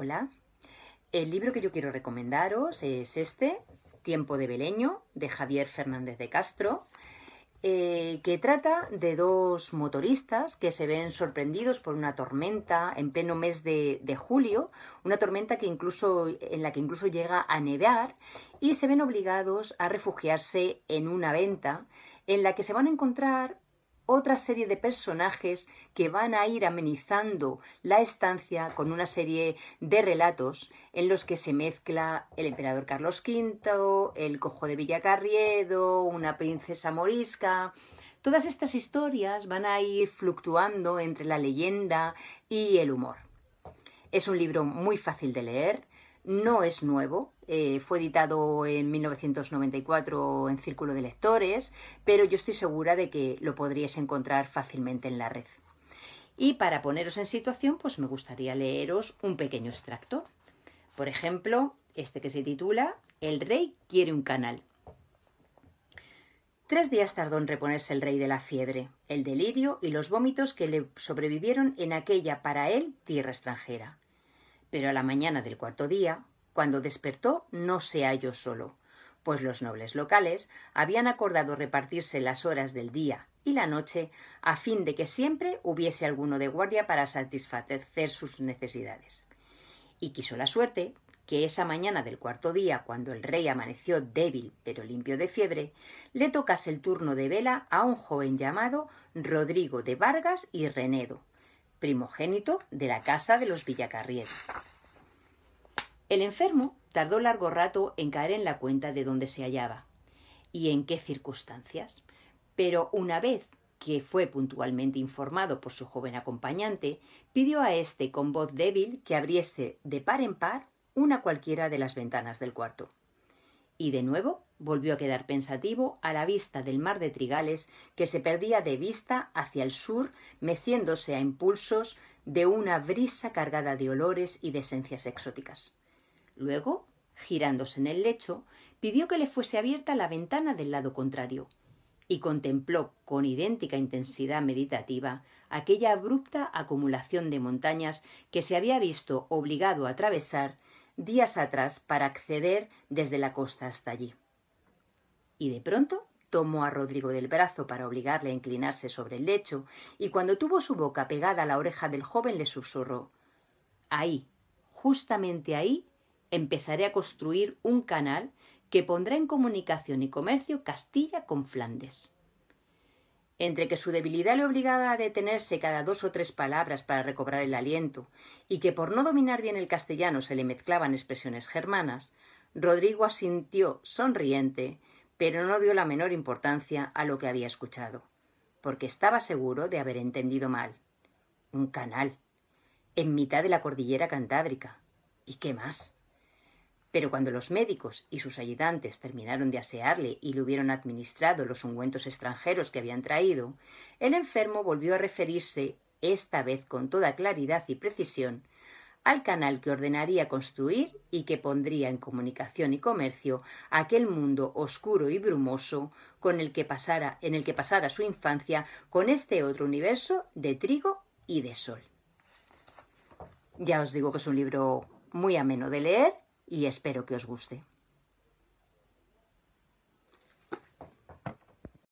Hola. El libro que yo quiero recomendaros es este, Tiempo de Beleño, de Javier Fernández de Castro, eh, que trata de dos motoristas que se ven sorprendidos por una tormenta en pleno mes de, julio, una tormenta que incluso, en la que incluso llega a nevar y se ven obligados a refugiarse en una venta en la que se van a encontrar otra serie de personajes que van a ir amenizando la estancia con una serie de relatos en los que se mezcla el emperador Carlos V, el cojo de Villacarriedo, una princesa morisca. Todas estas historias van a ir fluctuando entre la leyenda y el humor. Es un libro muy fácil de leer, no es nuevo, eh, fue editado en 1994 en Círculo de Lectores, pero yo estoy segura de que lo podríais encontrar fácilmente en la red. Y para poneros en situación, pues me gustaría leeros un pequeño extracto. Por ejemplo, este que se titula El rey quiere un canal. Tres días tardó en reponerse el rey de la fiebre, el delirio y los vómitos que le sobrevivieron en aquella para él tierra extranjera. Pero a la mañana del cuarto día, cuando despertó, no se halló solo, pues los nobles locales habían acordado repartirse las horas del día y la noche a fin de que siempre hubiese alguno de guardia para satisfacer sus necesidades. Y quiso la suerte que esa mañana del cuarto día, cuando el rey amaneció débil pero limpio de fiebre, le tocase el turno de vela a un joven llamado Rodrigo de Vargas y Renedo, primogénito de la casa de los Villacarriés. El enfermo tardó largo rato en caer en la cuenta de dónde se hallaba y en qué circunstancias, pero una vez que fue puntualmente informado por su joven acompañante, pidió a éste con voz débil que abriese de par en par una cualquiera de las ventanas del cuarto y de nuevo volvió a quedar pensativo a la vista del mar de Trigales que se perdía de vista hacia el sur, meciéndose a impulsos de una brisa cargada de olores y de esencias exóticas. Luego, girándose en el lecho, pidió que le fuese abierta la ventana del lado contrario, y contempló con idéntica intensidad meditativa aquella abrupta acumulación de montañas que se había visto obligado a atravesar días atrás para acceder desde la costa hasta allí. Y de pronto tomó a Rodrigo del brazo para obligarle a inclinarse sobre el lecho, y cuando tuvo su boca pegada a la oreja del joven le susurró Ahí, justamente ahí, empezaré a construir un canal que pondrá en comunicación y comercio Castilla con Flandes entre que su debilidad le obligaba a detenerse cada dos o tres palabras para recobrar el aliento, y que por no dominar bien el castellano se le mezclaban expresiones germanas, Rodrigo asintió sonriente, pero no dio la menor importancia a lo que había escuchado, porque estaba seguro de haber entendido mal. Un canal, en mitad de la cordillera cantábrica. ¿Y qué más? Pero cuando los médicos y sus ayudantes terminaron de asearle y le hubieron administrado los ungüentos extranjeros que habían traído, el enfermo volvió a referirse, esta vez con toda claridad y precisión, al canal que ordenaría construir y que pondría en comunicación y comercio aquel mundo oscuro y brumoso con el que pasara, en el que pasara su infancia con este otro universo de trigo y de sol. Ya os digo que es un libro muy ameno de leer y espero que os guste.